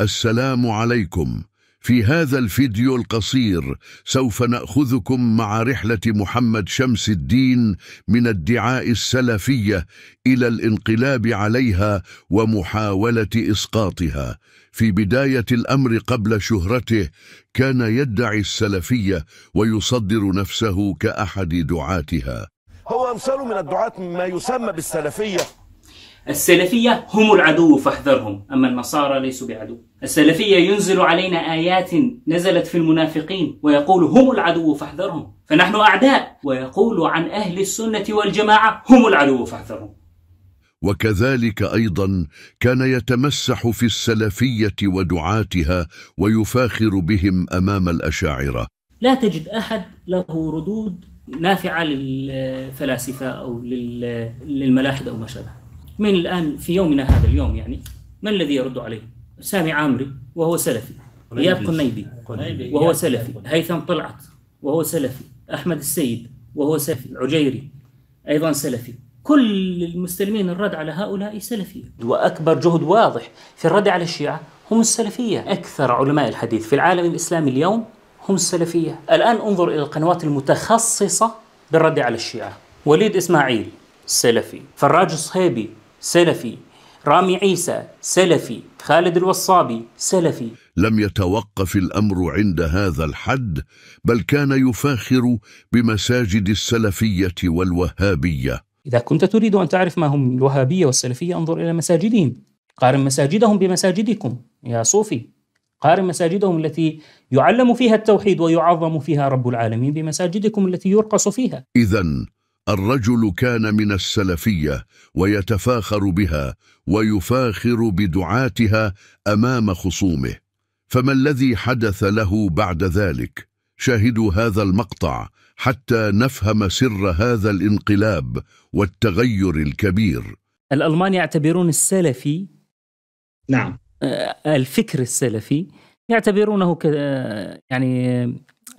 السلام عليكم في هذا الفيديو القصير سوف نأخذكم مع رحلة محمد شمس الدين من ادعاء السلفية إلى الانقلاب عليها ومحاولة إسقاطها في بداية الأمر قبل شهرته كان يدعي السلفية ويصدر نفسه كأحد دعاتها هو أمثاله من الدعاة ما يسمى بالسلفية السلفية هم العدو فاحذرهم أما النصارى ليسوا بعدو السلفية ينزل علينا آيات نزلت في المنافقين ويقول هم العدو فاحذرهم فنحن أعداء ويقول عن أهل السنة والجماعة هم العدو فاحذرهم وكذلك أيضا كان يتمسح في السلفية ودعاتها ويفاخر بهم أمام الأشاعرة لا تجد أحد له ردود نافعة للفلاسفة أو للملاحد أو ما شابه من الآن في يومنا هذا اليوم يعني من الذي يرد عليه؟ سامي عامري وهو سلفي إياد قنيبي وهو سلفي هيثم طلعت وهو سلفي أحمد السيد وهو سلفي عجيري أيضا سلفي كل المسلمين الرد على هؤلاء سلفية وأكبر جهد واضح في الرد على الشيعة هم السلفية أكثر علماء الحديث في العالم الإسلامي اليوم هم السلفية الآن انظر إلى القنوات المتخصصة بالرد على الشيعة وليد إسماعيل سلفي فراج الصهيبي سلفي رامي عيسى سلفي خالد الوصابي سلفي لم يتوقف الامر عند هذا الحد بل كان يفاخر بمساجد السلفيه والوهابيه اذا كنت تريد ان تعرف ما هم الوهابيه والسلفيه انظر الى مساجدهم قارن مساجدهم بمساجدكم يا صوفي قارن مساجدهم التي يعلم فيها التوحيد ويعظم فيها رب العالمين بمساجدكم التي يرقص فيها اذا الرجل كان من السلفية ويتفاخر بها ويفاخر بدعاتها أمام خصومه فما الذي حدث له بعد ذلك؟ شاهدوا هذا المقطع حتى نفهم سر هذا الانقلاب والتغير الكبير الألمان يعتبرون السلفي نعم آه، الفكر السلفي يعتبرونه آه، يعني آه،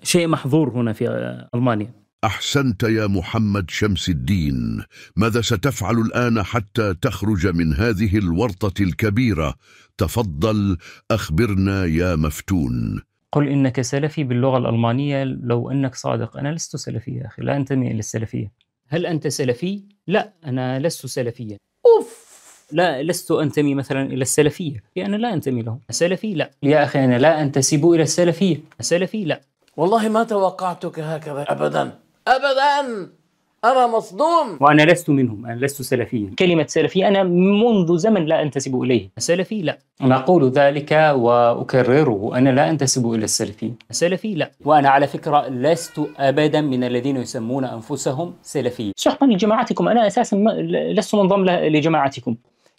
شيء محظور هنا في ألمانيا أحسنت يا محمد شمس الدين ماذا ستفعل الآن حتى تخرج من هذه الورطة الكبيرة تفضل أخبرنا يا مفتون قل إنك سلفي باللغة الألمانية لو أنك صادق أنا لست سلفي يا أخي لا أنتمي إلى السلفية هل أنت سلفي؟ لا أنا لست سلفيا أوف لا لست أنتمي مثلا إلى السلفية أنا لا أنتمي لهم سلفي لا يا أخي أنا لا أنتسب إلى السلفية سلفي لا والله ما توقعتك هكذا أبدا أبدا أنا مصدوم وأنا لست منهم أنا لست سلفيا كلمة سلفي أنا منذ زمن لا أنتسب إليه سلفي لا أنا أقول ذلك وأكرره أنا لا أنتسب إلى السلفي سلفي لا وأنا على فكرة لست أبدا من الذين يسمون أنفسهم سلفي سحقا لجماعتكم أنا أساسا لست منضم لجماعتكم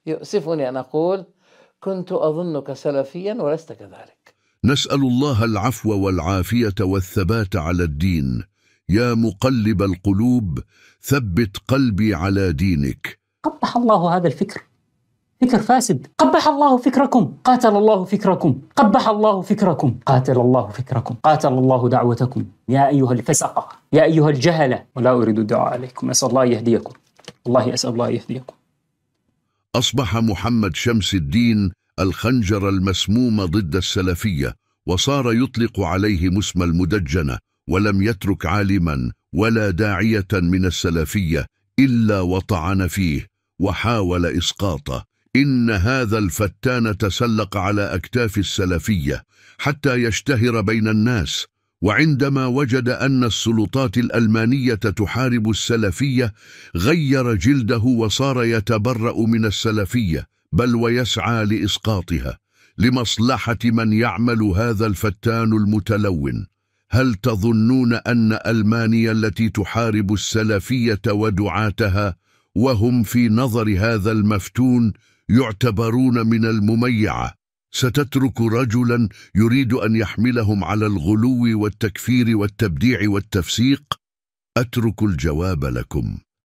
يؤسفني أن أقول كنت أظنك سلفيا ولست كذلك نسأل الله العفو والعافية والثبات على الدين يا مقلب القلوب ثبت قلبي على دينك قبح الله هذا الفكر فكر فاسد قبح الله فكركم قاتل الله فكركم قبح الله فكركم قاتل الله فكركم قاتل الله دعوتكم يا أيها الفسقة يا أيها الجهلة ولا أريد الدعاء عليكم أسأل الله يهديكم الله أسأل الله يهديكم أصبح محمد شمس الدين الخنجر المسموم ضد السلفية وصار يطلق عليهم اسم المدجنة ولم يترك عالما ولا داعية من السلفية إلا وطعن فيه وحاول إسقاطه إن هذا الفتان تسلق على أكتاف السلفية حتى يشتهر بين الناس وعندما وجد أن السلطات الألمانية تحارب السلفية غير جلده وصار يتبرأ من السلفية بل ويسعى لإسقاطها لمصلحة من يعمل هذا الفتان المتلون هل تظنون أن ألمانيا التي تحارب السلفية ودعاتها وهم في نظر هذا المفتون يعتبرون من المميعة ستترك رجلا يريد أن يحملهم على الغلو والتكفير والتبديع والتفسيق أترك الجواب لكم